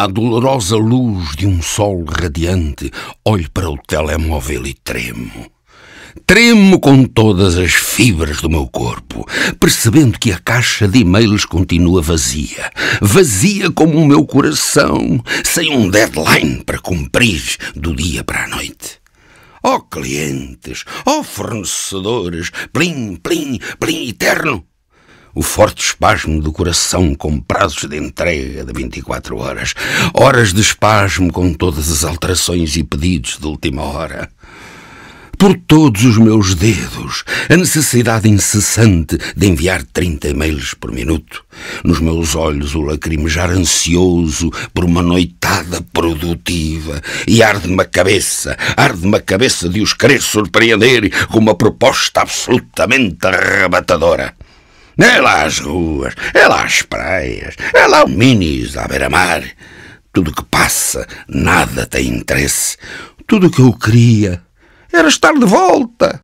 à dolorosa luz de um sol radiante, olho para o telemóvel e tremo. Tremo com todas as fibras do meu corpo, percebendo que a caixa de e-mails continua vazia. Vazia como o meu coração, sem um deadline para cumprir do dia para a noite. Ó oh, clientes, ó oh, fornecedores, plim, plim, plim eterno o forte espasmo do coração com prazos de entrega de 24 horas, horas de espasmo com todas as alterações e pedidos de última hora. Por todos os meus dedos, a necessidade incessante de enviar 30 e-mails por minuto, nos meus olhos o lacrimejar ansioso por uma noitada produtiva, e arde-me a cabeça, arde-me a cabeça de os querer surpreender com uma proposta absolutamente arrebatadora. É lá as ruas, é lá as praias, é lá o minis à beira-mar. Tudo que passa, nada tem interesse. Tudo o que eu queria era estar de volta.